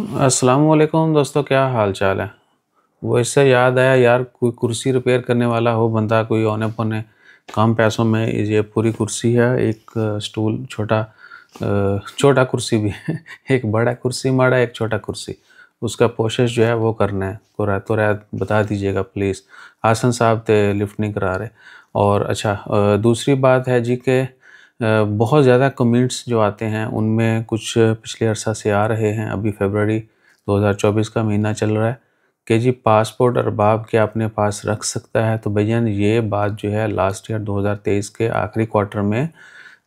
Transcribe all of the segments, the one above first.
वालेकुम दोस्तों क्या हाल चाल है वैसे याद आया यार कोई कुर्सी रिपेयर करने वाला हो बंदा कोई औने पौने कम पैसों में ये पूरी कुर्सी है एक स्टूल छोटा छोटा कुर्सी भी है एक बड़ा कुर्सी माड़ा एक छोटा कुर्सी उसका प्रोसेस जो है वो करना है तो रात तो राय बता दीजिएगा प्लीज़ आसन साहब तो लिफ्ट नहीं करा रहे और अच्छा दूसरी बात है जी के बहुत ज़्यादा कमेंट्स जो आते हैं उनमें कुछ पिछले अरसा से आ रहे हैं अभी फरवरी 2024 का महीना चल रहा है कि जी पासपोर्ट अरबाब के अपने पास रख सकता है तो भैया ये बात जो है लास्ट ईयर 2023 के आखिरी क्वार्टर में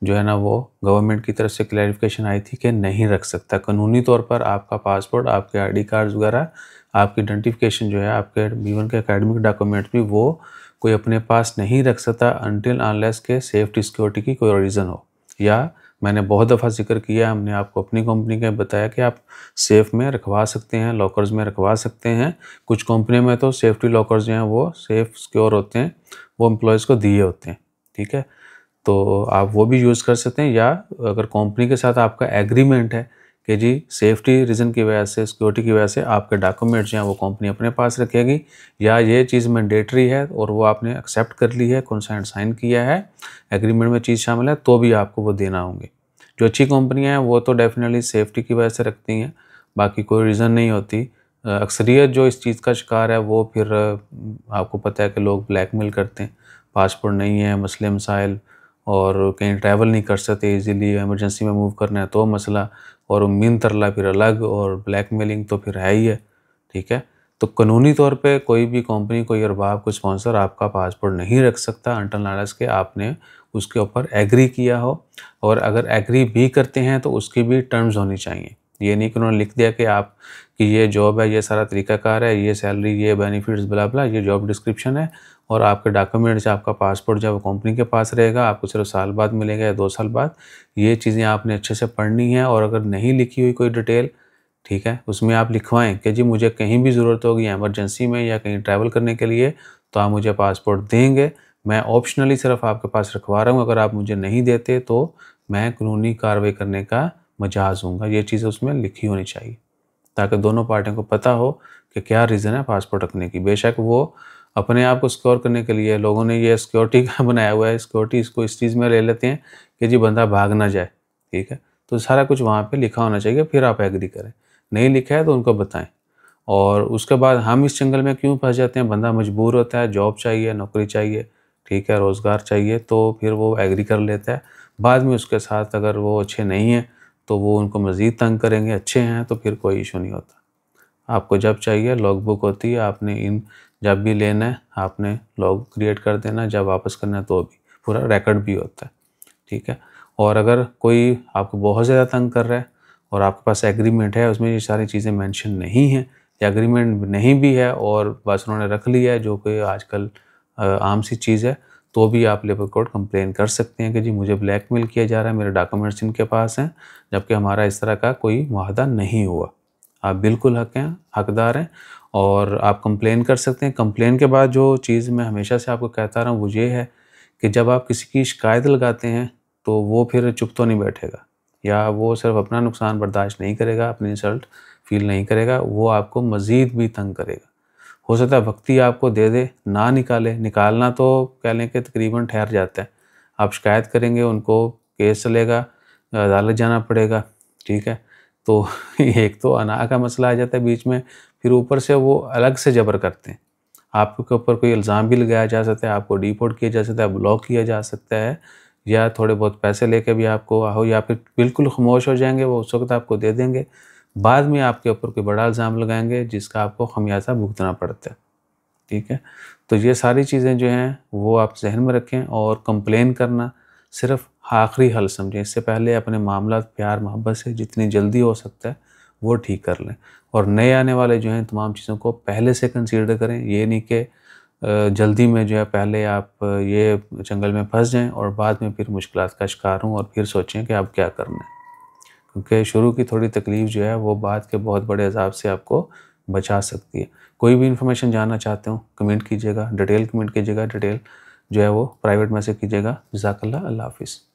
जो है ना वो गवर्नमेंट की तरफ से क्लैरिफिकेशन आई थी कि नहीं रख सकता कानूनी तौर पर आपका पासपोर्ट आपके डी कार्ड वगैरह आपकी आइडेंटिफिकेशन जो है आपके बीवन के अकेडमिक डॉक्यूमेंट भी वो कोई अपने पास नहीं रख सकता अनटिल अनलेस के सेफ्टी सिक्योरिटी की कोई रीज़न हो या मैंने बहुत दफ़ा जिक्र किया हमने आपको अपनी कंपनी के बताया कि आप सेफ़ में रखवा सकते हैं लॉकर्स में रखवा सकते हैं कुछ कंपनी में तो सेफ्टी लॉकर्स जो हैं वो सेफ़ सिक्योर होते हैं वो एम्प्लॉयज़ को दिए होते हैं ठीक है तो आप वो भी यूज़ कर सकते हैं या अगर कंपनी के साथ आपका एग्रीमेंट है कि जी सेफ्टी रीज़न की वजह से सिक्योरिटी की वजह से आपके डॉक्यूमेंट्स हैं वो कंपनी अपने पास रखेगी या ये चीज़ मैंडेटरी है और वो आपने एक्सेप्ट कर ली है कंसेंट साइन किया है एग्रीमेंट में चीज़ शामिल है तो भी आपको वो देना होंगे जो अच्छी कंपनियाँ हैं वो तो डेफिनेटली सेफ्टी की वजह से रखती हैं बाकी कोई रीज़न नहीं होती अक्सरियत जो इस चीज़ का शिकार है वो फिर आपको पता है कि लोग ब्लैकमेल करते हैं पासपोर्ट नहीं है मसले मसाइल और कहीं ट्रैवल नहीं कर सकते इजीली एमरजेंसी में मूव करना है तो मसला और मीन तरला फिर अलग और ब्लैकमेलिंग तो फिर है ही है ठीक है तो कानूनी तौर पे कोई भी कंपनी कोई अरबाब कोई स्पॉन्सर आपका पासपोर्ट नहीं रख सकता अंटल नारस के आपने उसके ऊपर एग्री किया हो और अगर एग्री भी करते हैं तो उसकी भी टर्म्स होनी चाहिए ये नहीं कि उन्होंने लिख दिया कि आप कि ये जॉब है ये सारा तरीकाकार है ये सैलरी ये बेनिफिट्स बला बला ये जॉब डिस्क्रिप्शन है और आपके डॉक्यूमेंट्स आपका पासपोर्ट जो कंपनी के पास रहेगा आपको सिर्फ साल बाद मिलेगा या दो साल बाद ये चीज़ें आपने अच्छे से पढ़नी है और अगर नहीं लिखी हुई कोई डिटेल ठीक है उसमें आप लिखवाएं कि जी मुझे कहीं भी ज़रूरत होगी एमरजेंसी में या कहीं ट्रैवल करने के लिए तो आप मुझे पासपोर्ट देंगे मैं ऑप्शनली सिर्फ आपके पास रखवा रहा हूँ अगर आप मुझे नहीं देते तो मैं कानूनी कार्रवाई करने का मजाज होगा ये चीज़ें उसमें लिखी होनी चाहिए ताकि दोनों पार्टियों को पता हो कि क्या रीज़न है पासपोर्ट रखने की बेशक वो अपने आप को स्क्योर करने के लिए लोगों ने ये सिक्योरिटी का बनाया हुआ है सिक्योरिटी इसको इस चीज़ में ले लेते हैं कि जी बंदा भाग ना जाए ठीक है तो सारा कुछ वहाँ पे लिखा होना चाहिए फिर आप एग्री करें नहीं लिखा है तो उनको बताएं और उसके बाद हम इस जंगल में क्यों फंस जाते हैं बंदा मजबूर होता है जॉब चाहिए नौकरी चाहिए ठीक है रोज़गार चाहिए तो फिर वो एग्री कर लेता है बाद में उसके साथ अगर वो अच्छे नहीं हैं तो वो उनको मज़ीद तंग करेंगे अच्छे हैं तो फिर कोई इशू नहीं होता आपको जब चाहिए लॉग बुक होती है आपने इन जब भी लेना है आपने लॉग क्रिएट कर देना जब वापस करना है तो भी पूरा रिकॉर्ड भी होता है ठीक है और अगर कोई आपको बहुत ज़्यादा तंग कर रहा है और आपके पास एग्रीमेंट है उसमें ये सारी चीज़ें मेंशन नहीं हैं या एग्रीमेंट नहीं भी है और बस उन्होंने रख लिया है जो कि आजकल आम सी चीज़ है तो भी आप लेबर कोर्ट कंप्लेन कर सकते हैं कि जी मुझे ब्लैकमेल किया जा रहा है मेरे डॉक्यूमेंट्स इनके पास हैं जबकि हमारा इस तरह का कोई माहदा नहीं हुआ आप बिल्कुल हक हैं हकदार हैं और आप कंप्लेन कर सकते हैं कंप्लेन के बाद जो चीज़ मैं हमेशा से आपको कहता रहा हूँ वो ये है कि जब आप किसी की शिकायत लगाते हैं तो वो फिर चुप तो नहीं बैठेगा या वो सिर्फ अपना नुकसान बर्दाश्त नहीं करेगा अपनी इंसल्ट फील नहीं करेगा वो आपको मज़ीद भी तंग करेगा हो सकता है भक्ति आपको दे दे ना निकाले निकालना तो कह लें कि तकरीबन ठहर जाता है आप शिकायत करेंगे उनको केस चलेगा अदालत जाना पड़ेगा ठीक है तो एक तो अना का मसला आ जाता है बीच में फिर ऊपर से वो अलग से जबर करते हैं आपके ऊपर कोई इल्ज़ाम भी लगाया जा सकता है आपको डिपोर्ट किया जा सकता है ब्लॉक किया जा सकता है या थोड़े बहुत पैसे लेके भी आपको आओ या फिर बिल्कुल खामोश हो जाएंगे वो उस वक्त आपको दे देंगे बाद में आपके ऊपर कोई बड़ा इल्ज़ाम लगाएंगे जिसका आपको खमियाजा भुगतना पड़ता है ठीक है तो ये सारी चीज़ें जो हैं वो आप जहन में रखें और कंप्लेन करना सिर्फ आखिरी हल समझें इससे पहले अपने मामला प्यार मोहब्बत से जितनी जल्दी हो सकता है वो ठीक कर लें और नए आने वाले जो हैं तमाम चीज़ों को पहले से कंसीडर करें ये नहीं कि जल्दी में जो है पहले आप ये जंगल में फंस जाएं और बाद में फिर मुश्किल का शिकार हों और फिर सोचें कि आप क्या करना है क्योंकि शुरू की थोड़ी तकलीफ़ जो है वो बाद के बहुत बड़े अजाब से आपको बचा सकती है कोई भी इन्फॉर्मेशन जानना चाहते हो कमेंट कीजिएगा डिटेल कमेंट कीजिएगा डिटेल जो है वो प्राइवेट मैसेज कीजिएगा जजाकल्ला हाफिज़